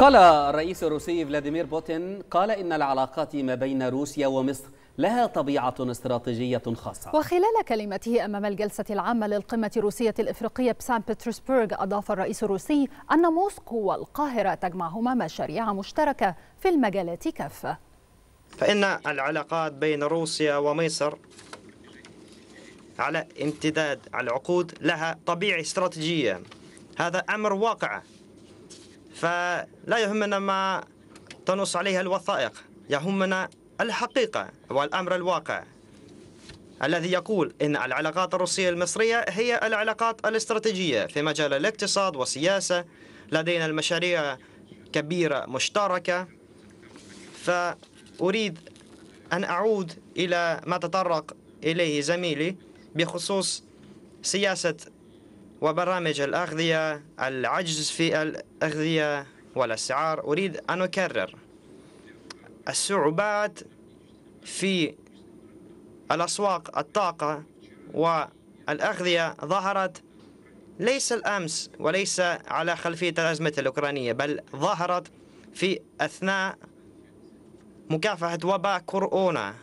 قال الرئيس الروسي فلاديمير بوتين قال إن العلاقات ما بين روسيا ومصر لها طبيعة استراتيجية خاصة وخلال كلمته أمام الجلسة العامة للقمة الروسية الإفريقية بسان بيترسبرغ أضاف الرئيس الروسي أن موسكو والقاهرة تجمعهما مشاريع مشتركة في المجالات كافة فإن العلاقات بين روسيا ومصر على امتداد العقود لها طبيعة استراتيجية هذا أمر واقع فلا يهمنا ما تنص عليها الوثائق يهمنا الحقيقة والأمر الواقع الذي يقول إن العلاقات الروسية المصرية هي العلاقات الاستراتيجية في مجال الاقتصاد والسياسة لدينا المشاريع كبيرة مشتركة فأريد أن أعود إلى ما تطرق إليه زميلي بخصوص سياسة وبرامج الأغذية العجز في الأغذية والأسعار أريد أن أكرر الصعوبات في الأسواق الطاقة والأغذية ظهرت ليس الأمس وليس على خلفية الأزمة الأوكرانية بل ظهرت في أثناء مكافحة وباء كورونا